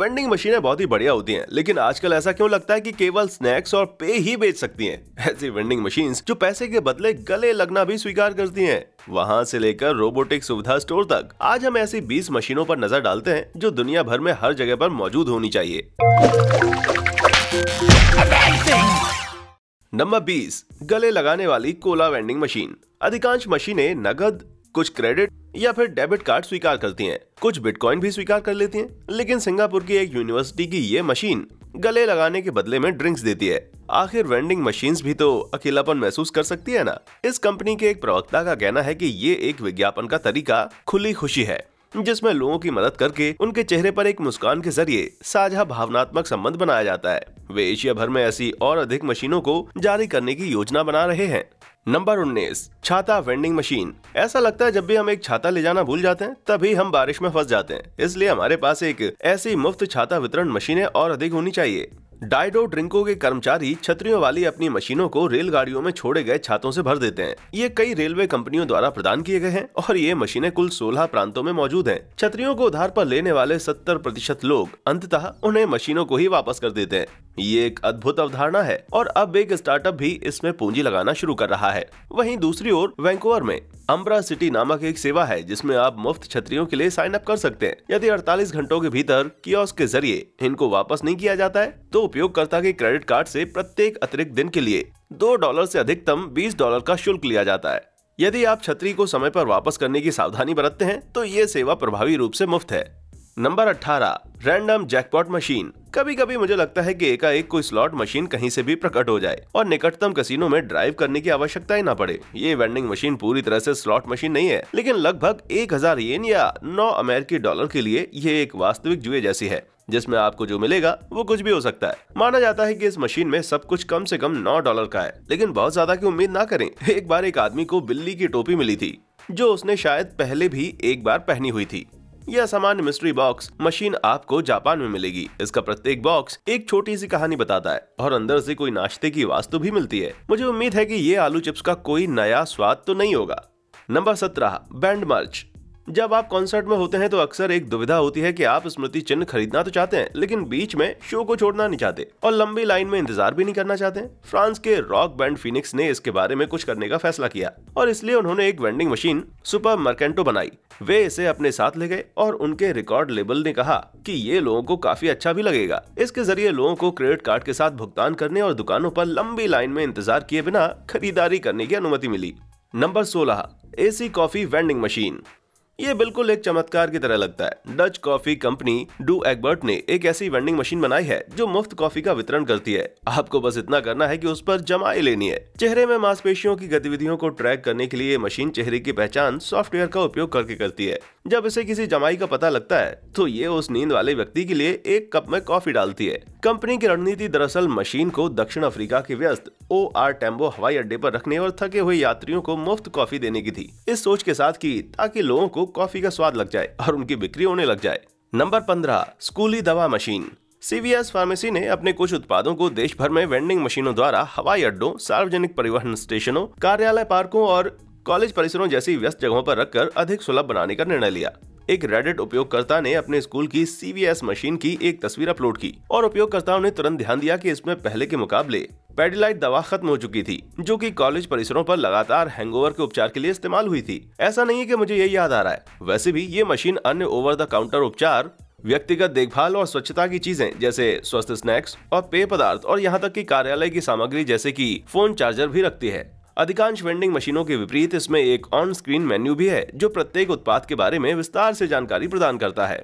Vending मशीनें बहुत ही बढ़िया होती हैं लेकिन आजकल ऐसा क्यों लगता है कि केवल स्नैक्स और पे ही बेच सकती हैं ऐसी वेंडिंग मशीन जो पैसे के बदले गले लगना भी स्वीकार करती हैं वहाँ से लेकर रोबोटिक सुविधा स्टोर तक आज हम ऐसी 20 मशीनों पर नजर डालते हैं जो दुनिया भर में हर जगह पर मौजूद होनी चाहिए नंबर बीस गले लगाने वाली कोला वेंडिंग मशीन अधिकांश मशीने नगद कुछ क्रेडिट या फिर डेबिट कार्ड स्वीकार करती हैं कुछ बिटकॉइन भी स्वीकार कर लेती हैं लेकिन सिंगापुर की एक यूनिवर्सिटी की ये मशीन गले लगाने के बदले में ड्रिंक्स देती है आखिर वेंडिंग मशीन्स भी तो अकेलापन महसूस कर सकती है ना इस कंपनी के एक प्रवक्ता का कहना है कि ये एक विज्ञापन का तरीका खुली खुशी है जिसमें लोगों की मदद करके उनके चेहरे पर एक मुस्कान के जरिए साझा भावनात्मक संबंध बनाया जाता है वे एशिया भर में ऐसी और अधिक मशीनों को जारी करने की योजना बना रहे हैं नंबर 19 छाता वेंडिंग मशीन ऐसा लगता है जब भी हम एक छाता ले जाना भूल जाते हैं तभी हम बारिश में फंस जाते हैं इसलिए हमारे पास एक ऐसी मुफ्त छाता वितरण मशीनें और अधिक होनी चाहिए डाइडो ड्रिंको के कर्मचारी छतरियों वाली अपनी मशीनों को रेलगाड़ियों में छोड़े गए छातों से भर देते हैं ये कई रेलवे कंपनियों द्वारा प्रदान किए गए हैं और ये मशीनें कुल 16 प्रांतों में मौजूद हैं। छतरियों को उधार पर लेने वाले 70 प्रतिशत लोग अंततः उन्हें मशीनों को ही वापस कर देते हैं ये एक अद्भुत अवधारणा है और अब एक स्टार्टअप भी इसमें पूंजी लगाना शुरू कर रहा है वहीं दूसरी ओर वैंकूवर में अम्ब्रा सिटी नामक एक सेवा है जिसमें आप मुफ्त छतरियों के लिए साइन अप कर सकते हैं यदि 48 घंटों के भीतर कियोस्क के जरिए इनको वापस नहीं किया जाता है तो उपयोगकर्ता के क्रेडिट कार्ड से प्रत्येक अतिरिक्त दिन के लिए दो डॉलर से अधिकतम बीस डॉलर का शुल्क लिया जाता है यदि आप छतरी को समय पर वापस करने की सावधानी बरतते हैं तो ये सेवा प्रभावी रूप से मुफ्त है नंबर 18 रैंडम जैकपॉट मशीन कभी कभी मुझे लगता है कि एकाएक कोई स्लॉट मशीन कहीं से भी प्रकट हो जाए और निकटतम कसिनो में ड्राइव करने की आवश्यकता ही ना पड़े ये वेंडिंग मशीन पूरी तरह से स्लॉट मशीन नहीं है लेकिन लगभग एक हजार येन या नौ अमेरिकी डॉलर के लिए ये एक वास्तविक जुए जैसी है जिसमें आपको जो मिलेगा वो कुछ भी हो सकता है माना जाता है कि इस मशीन में सब कुछ कम से कम नौ डॉलर का है लेकिन बहुत ज्यादा की उम्मीद ना करें एक बार एक आदमी को बिल्ली की टोपी मिली थी जो उसने शायद पहले भी एक बार पहनी हुई थी यह सामान्य मिस्ट्री बॉक्स मशीन आपको जापान में मिलेगी इसका प्रत्येक बॉक्स एक छोटी सी कहानी बताता है और अंदर से कोई नाश्ते की वास्तु भी मिलती है मुझे उम्मीद है कि ये आलू चिप्स का कोई नया स्वाद तो नहीं होगा नंबर सत्रह बैंड मर्च जब आप कॉन्सर्ट में होते हैं तो अक्सर एक दुविधा होती है कि आप स्मृति चिन्ह खरीदना तो चाहते हैं लेकिन बीच में शो को छोड़ना नहीं चाहते और लंबी लाइन में इंतजार भी नहीं करना चाहते फ्रांस के रॉक बैंड फिनिक्स ने इसके बारे में कुछ करने का फैसला किया और इसलिए उन्होंने एक वेंडिंग मशीन सुपर मर्केंटो बनाई वे इसे अपने साथ ले गए और उनके रिकॉर्ड लेबल ने कहा की ये लोगों को काफी अच्छा भी लगेगा इसके जरिए लोगों को क्रेडिट कार्ड के साथ भुगतान करने और दुकानों आरोप लंबी लाइन में इंतजार किए बिना खरीदारी करने की अनुमति मिली नंबर सोलह एसी कॉफी वेंडिंग मशीन ये बिल्कुल एक चमत्कार की तरह लगता है Dutch coffee company Douwe Egbert ने एक ऐसी वेंडिंग मशीन बनाई है जो मुफ्त कॉफी का वितरण करती है आपको बस इतना करना है कि उस पर जमाई लेनी है चेहरे में मांसपेशियों की गतिविधियों को ट्रैक करने के लिए मशीन चेहरे की पहचान सॉफ्टवेयर का उपयोग करके करती है जब इसे किसी जमाई का पता लगता है तो ये उस नींद वाले व्यक्ति के लिए एक कप में कॉफी डालती है कंपनी की रणनीति दरअसल मशीन को दक्षिण अफ्रीका के व्यस्त ओ आर टेम्बो हवाई अड्डे पर रखने और थके हुए यात्रियों को मुफ्त कॉफी देने की थी इस सोच के साथ की ताकि लोगों को कॉफी का स्वाद लग जाए और उनकी बिक्री होने लग जाए नंबर पंद्रह स्कूली दवा मशीन सीवीएस फार्मेसी ने अपने कुछ उत्पादों को देश भर में वेंडिंग मशीनों द्वारा हवाई अड्डों सार्वजनिक परिवहन स्टेशनों कार्यालय पार्कों और कॉलेज परिसरों जैसी व्यस्त जगहों पर रखकर अधिक सुलभ बनाने का निर्णय लिया एक रेडिट उपयोगकर्ता ने अपने स्कूल की सीवीएस मशीन की एक तस्वीर अपलोड की और उपयोगकर्ताओं ने तुरंत ध्यान दिया कि इसमें पहले के मुकाबले पेडिलाइट दवा खत्म हो चुकी थी जो कि कॉलेज परिसरों पर लगातार हैंगओवर के उपचार के लिए इस्तेमाल हुई थी ऐसा नहीं है कि मुझे ये याद आ रहा है वैसे भी ये मशीन अन्य ओवर द काउंटर उपचार व्यक्तिगत देखभाल और स्वच्छता की चीजें जैसे स्वस्थ स्नैक्स और पेय पदार्थ और यहाँ तक कि कार्यालय की सामग्री जैसे की फोन चार्जर भी रखती है अधिकांश वेंडिंग मशीनों के विपरीत इसमें एक ऑन स्क्रीन मेन्यू भी है जो प्रत्येक उत्पाद के बारे में विस्तार से जानकारी प्रदान करता है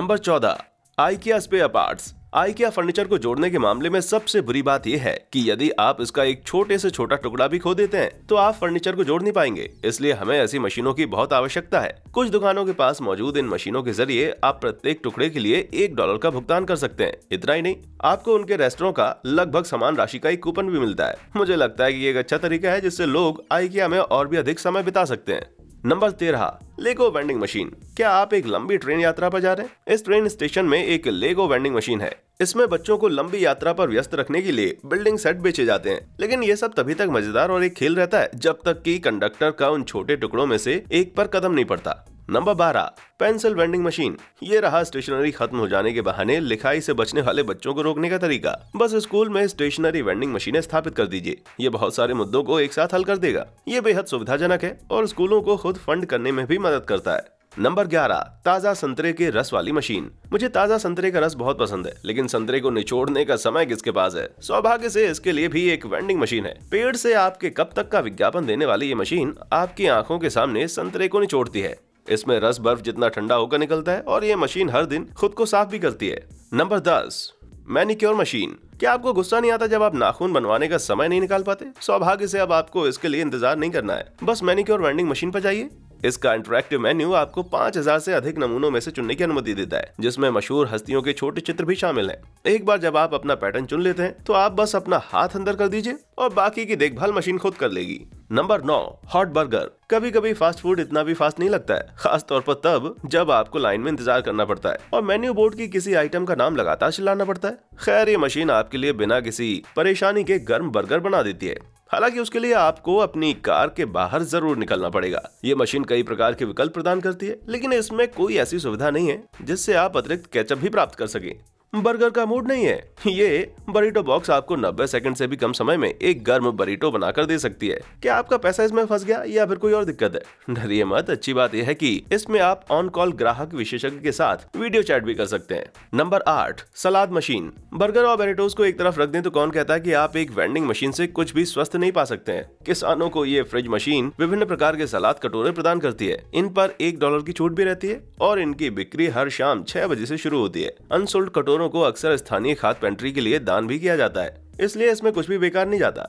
नंबर चौदह IKEA spare parts IKEA furniture को जोड़ने के मामले में सबसे बुरी बात यह है कि यदि आप इसका एक छोटे से छोटा टुकड़ा भी खो देते हैं तो आप फर्नीचर को जोड़ नहीं पाएंगे इसलिए हमें ऐसी मशीनों की बहुत आवश्यकता है कुछ दुकानों के पास मौजूद इन मशीनों के जरिए आप प्रत्येक टुकड़े के लिए एक डॉलर का भुगतान कर सकते हैं इतना ही नहीं आपको उनके रेस्टोरों का लगभग समान राशि का एक कूपन भी मिलता है मुझे लगता है की एक अच्छा तरीका है जिससे लोग आईकिया में और भी अधिक समय बिता सकते हैं नंबर तेरह लेगो वेंडिंग मशीन क्या आप एक लंबी ट्रेन यात्रा पर जा रहे हैं इस ट्रेन स्टेशन में एक लेगो वेंडिंग मशीन है इसमें बच्चों को लंबी यात्रा पर व्यस्त रखने के लिए बिल्डिंग सेट बेचे जाते हैं लेकिन ये सब तभी तक मजेदार और एक खेल रहता है जब तक कि कंडक्टर का उन छोटे टुकड़ों में से एक पर कदम नहीं पड़ता नंबर बारह पेंसिल वेंडिंग मशीन ये रहा स्टेशनरी खत्म हो जाने के बहाने लिखाई से बचने वाले बच्चों को रोकने का तरीका बस स्कूल में स्टेशनरी वेंडिंग मशीनें स्थापित कर दीजिए ये बहुत सारे मुद्दों को एक साथ हल कर देगा ये बेहद सुविधाजनक है और स्कूलों को खुद फंड करने में भी मदद करता है नंबर ग्यारह ताजा संतरे के रस वाली मशीन मुझे ताजा संतरे का रस बहुत पसंद है लेकिन संतरे को निचोड़ने का समय किसके पास है सौभाग्य से इसके लिए भी एक वेंडिंग मशीन है पेड़ से आपके कब तक का विज्ञापन देने वाली ये मशीन आपकी आंखों के सामने संतरे को निचोड़ती है इसमें रस बर्फ जितना ठंडा होकर निकलता है और ये मशीन हर दिन खुद को साफ भी करती है नंबर दस मैनिक्योर मशीन क्या आपको गुस्सा नहीं आता जब आप नाखून बनवाने का समय नहीं निकाल पाते सौभाग्य से अब आपको इसके लिए इंतजार नहीं करना है बस मैनिक्योर वेंडिंग मशीन पर जाइए इसका इंटरेक्टिव मेन्यू आपको 5000 से अधिक नमूनों में से चुनने की अनुमति देता है जिसमें मशहूर हस्तियों के छोटे चित्र भी शामिल हैं। एक बार जब आप अपना पैटर्न चुन लेते हैं तो आप बस अपना हाथ अंदर कर दीजिए और बाकी की देखभाल मशीन खुद कर लेगी नंबर नौ हॉट बर्गर कभी कभी फास्ट फूड इतना भी फास्ट नहीं लगता है खास तौर पर तब जब आपको लाइन में इंतजार करना पड़ता है और मेन्यू बोर्ड की किसी आइटम का नाम लगातार चिल्लाना पड़ता है खैर ये मशीन आपके लिए बिना किसी परेशानी के गर्म बर्गर बना देती है हालांकि उसके लिए आपको अपनी कार के बाहर जरूर निकलना पड़ेगा ये मशीन कई प्रकार के विकल्प प्रदान करती है लेकिन इसमें कोई ऐसी सुविधा नहीं है जिससे आप अतिरिक्त कैचअप भी प्राप्त कर सके बर्गर का मूड नहीं है ये बरीटो बॉक्स आपको 90 सेकंड से भी कम समय में एक गर्म बरीटो बनाकर दे सकती है क्या आपका पैसा इसमें फंस गया या फिर कोई और दिक्कत है डरिए मत अच्छी बात यह है कि इसमें आप ऑन कॉल ग्राहक विशेषज्ञ के साथ वीडियो चैट भी कर सकते हैं नंबर आठ सलाद मशीन बर्गर और बेरेटोज को एक तरफ रख दे तो कौन कहता है की आप एक वेंडिंग मशीन ऐसी कुछ भी स्वस्थ नहीं पा सकते हैं किसानों को ये फ्रिज मशीन विभिन्न प्रकार के सलाद कटोरे प्रदान करती है इन पर एक डॉलर की छूट भी रहती है और इनकी बिक्री हर शाम छह बजे ऐसी शुरू होती है अनसोल्ड कटोरे जानवरों को अक्सर स्थानीय खाद पेंट्री के लिए दान भी किया जाता है इसलिए इसमें कुछ भी बेकार नहीं जाता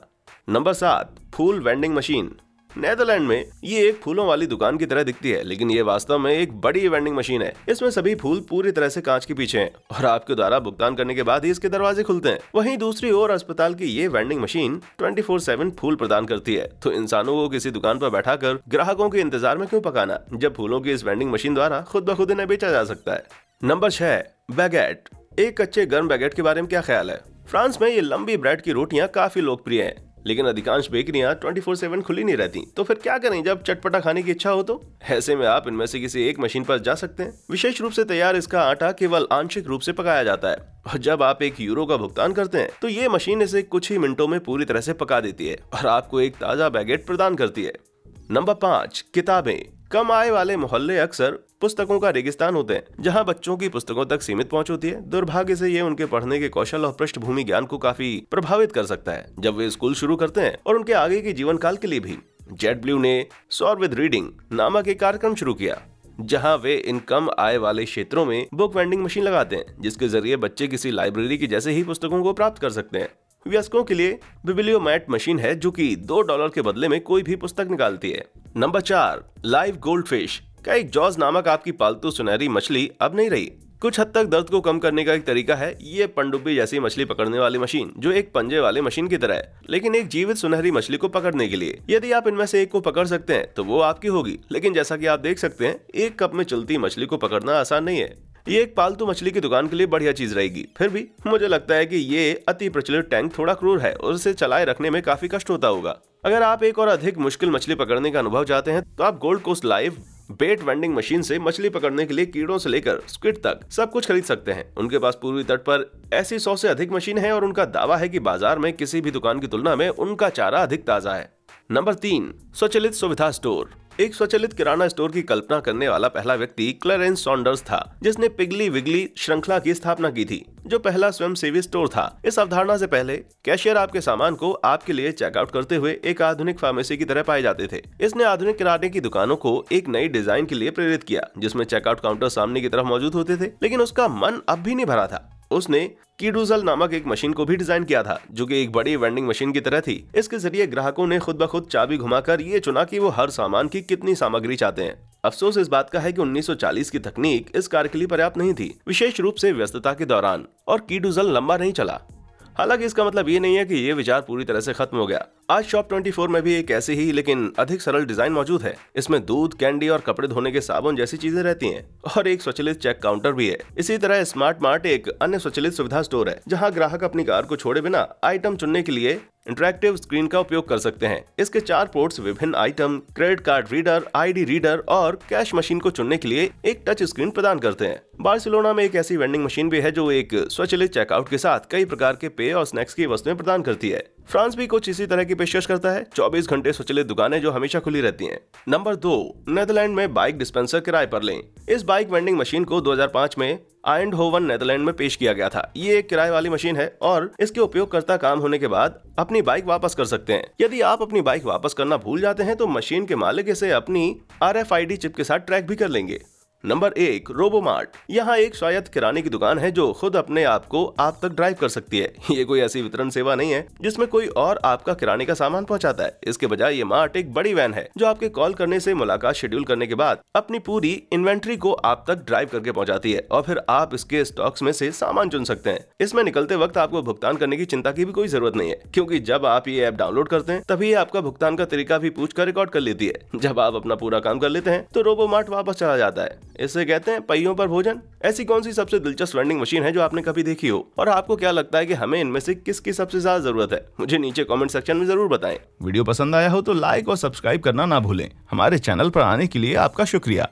नंबर सात फूल वेंडिंग मशीन नेदरलैंड में ये एक फूलों वाली दुकान की तरह दिखती है लेकिन ये वास्तव में एक बड़ी वेंडिंग मशीन है इसमें सभी फूल पूरी तरह से कांच के पीछे हैं और आपके द्वारा भुगतान करने के बाद ही इसके दरवाजे खुलते हैं वहीं दूसरी ओर अस्पताल की ये वेंडिंग मशीन 24/7 फूल प्रदान करती है तो इंसानों को किसी दुकान पर बैठा कर ग्राहकों के इंतजार में क्यूँ पकाना जब फूलों की इस वेंडिंग मशीन द्वारा खुद ब खुद इन्हें बेचा जा सकता है नंबर छह बैगेट एक अच्छे गर्म बैगेट के बारे में क्या ख्याल है फ्रांस में ये लंबी ब्रेड की रोटियां काफी लोकप्रिय हैं लेकिन अधिकांश बेकरियां 24/7 खुली नहीं रहती तो फिर क्या करें जब चटपटा खाने की इच्छा हो तो ऐसे में आप इनमें से किसी एक मशीन पर जा सकते हैं विशेष रूप से तैयार इसका आटा केवल आंशिक रूप से पकाया जाता है और जब आप एक यूरो का भुगतान करते हैं तो ये मशीन इसे कुछ ही मिनटों में पूरी तरह से पका देती है और आपको एक ताज़ा बैगेट प्रदान करती है नंबर पाँच किताबें कम आय वाले मोहल्ले अक्सर पुस्तकों का रेगिस्तान होते हैं जहां बच्चों की पुस्तकों तक सीमित पहुंच होती है दुर्भाग्य से ये उनके पढ़ने के कौशल और पृष्ठभूमि ज्ञान को काफी प्रभावित कर सकता है जब वे स्कूल शुरू करते हैं और उनके आगे के जीवन काल के लिए भी जेट ब्लू ने सोर विद रीडिंग नामक एक कार्यक्रम शुरू किया जहां वे इन कम आय वाले क्षेत्रों में बुक वेंडिंग मशीन लगाते हैं जिसके जरिए बच्चे किसी लाइब्रेरी की जैसे ही पुस्तकों को प्राप्त कर सकते हैं व्यस्कों के लिए बिबिलियोमैट मशीन है जो कि दो डॉलर के बदले में कोई भी पुस्तक निकालती है नंबर चार लाइव गोल्ड फिश क्या एक जॉज नामक आपकी पालतू सुनहरी मछली अब नहीं रही कुछ हद तक दर्द को कम करने का एक तरीका है ये पनडुब्बी जैसी मछली पकड़ने वाली मशीन जो एक पंजे वाले मशीन की तरह है लेकिन एक जीवित सुनहरी मछली को पकड़ने के लिए यदि आप इनमें से एक को पकड़ सकते हैं तो वो आपकी होगी लेकिन जैसा कि आप देख सकते हैं एक कप में चलती मछली को पकड़ना आसान नहीं है ये एक पालतू मछली की दुकान के लिए बढ़िया चीज रहेगी फिर भी मुझे लगता है कि ये अति प्रचलित टैंक थोड़ा क्रूर है और इसे चलाए रखने में काफी कष्ट होता होगा अगर आप एक और अधिक मुश्किल मछली पकड़ने का अनुभव चाहते हैं तो आप Gold Coast live bait vending machine से मछली पकड़ने के लिए कीड़ों से लेकर स्क्विड तक सब कुछ खरीद सकते हैं उनके पास पूर्वी तट पर ऐसी सौ से अधिक मशीन है और उनका दावा है कि बाजार में किसी भी दुकान की तुलना में उनका चारा अधिक ताजा है नंबर तीन स्वचलित सुविधा स्टोर एक स्वचालित किराना स्टोर की कल्पना करने वाला पहला व्यक्ति क्लरेंस सॉन्डर्स था जिसने पिगली विगली श्रृंखला की स्थापना की थी जो पहला स्वयं सेवी स्टोर था इस अवधारणा से पहले कैशियर आपके सामान को आपके लिए चेकआउट करते हुए एक आधुनिक फार्मेसी की तरह पाए जाते थे इसने आधुनिक किराने की दुकानों को एक नई डिजाइन के लिए प्रेरित किया जिसमें चेकआउट काउंटर सामने की तरफ मौजूद होते थे लेकिन उसका मन अब भी नहीं भरा था उसने कीडूजल नामक एक मशीन को भी डिजाइन किया था जो कि एक बड़ी वेंडिंग मशीन की तरह थी इसके जरिए ग्राहकों ने खुद ब खुद चाबी घुमाकर ये चुना कि वो हर सामान की कितनी सामग्री चाहते हैं अफसोस इस बात का है कि 1940 की तकनीक इस कार के लिए पर्याप्त नहीं थी विशेष रूप से व्यस्तता के दौरान और कीडूजल लंबा नहीं चला हालांकि इसका मतलब ये नहीं है कि ये विचार पूरी तरह से खत्म हो गया आज शॉप 24 में भी एक ऐसी ही लेकिन अधिक सरल डिजाइन मौजूद है इसमें दूध कैंडी और कपड़े धोने के साबुन जैसी चीजें रहती हैं और एक स्वचलित चेक काउंटर भी है इसी तरह स्मार्ट मार्ट एक अन्य स्वचलित सुविधा स्टोर है जहाँ ग्राहक अपनी कार को छोड़े बिना आइटम चुनने के लिए इंटरेक्टिव स्क्रीन का उपयोग कर सकते हैं इसके चार पोर्ट्स विभिन्न item credit card reader ID reader और कैश मशीन को चुनने के लिए एक टच स्क्रीन प्रदान करते हैं बार्सिलोना में एक ऐसी वेंडिंग मशीन भी है जो एक स्वचलित चेकआउट के साथ कई प्रकार के पेय और स्नैक्स की वस्तुएं प्रदान करती है फ्रांस भी कुछ इसी तरह की पेशकश करता है 24 घंटे स्वचलित दुकानें जो हमेशा खुली रहती हैं। नंबर दो नेदरलैंड में बाइक डिस्पेंसर किराए पर लें इस बाइक वेंडिंग मशीन को 2005 में आइंड होवन नेदरलैंड में पेश किया गया था ये एक किराए वाली मशीन है और इसके उपयोगकर्ता काम होने के बाद अपनी बाइक वापस कर सकते हैं यदि आप अपनी बाइक वापस करना भूल जाते हैं तो मशीन के मालिक इसे अपनी आर चिप के साथ ट्रैक भी कर लेंगे नंबर एक रोबोमार्ट यहाँ एक स्वायत्त किराने की दुकान है जो खुद अपने आप को आप तक ड्राइव कर सकती है ये कोई ऐसी वितरण सेवा नहीं है जिसमें कोई और आपका किराने का सामान पहुँचाता है इसके बजाय ये मार्ट एक बड़ी वैन है जो आपके कॉल करने से मुलाकात शेड्यूल करने के बाद अपनी पूरी इन्वेंट्री को आप तक ड्राइव करके पहुँचाती है और फिर आप इसके स्टॉक्स में से सामान चुन सकते हैं इसमें निकलते वक्त आपको भुगतान करने की चिंता की भी कोई जरूरत नहीं है क्योंकि जब आप ये ऐप डाउनलोड करते हैं तभी आपका भुगतान का तरीका भी पूछ रिकॉर्ड कर लेती है जब आप अपना पूरा काम कर लेते हैं तो रोबोमार्ट वापस चला जाता है इसे कहते हैं पहियों पर भोजन ऐसी कौन सी सबसे दिलचस्प रनिंग मशीन है जो आपने कभी देखी हो और आपको क्या लगता है कि हमें इनमें से किसकी सबसे ज्यादा जरूरत है मुझे नीचे कमेंट सेक्शन में जरूर बताएं वीडियो पसंद आया हो तो लाइक और सब्सक्राइब करना ना भूलें हमारे चैनल पर आने के लिए आपका शुक्रिया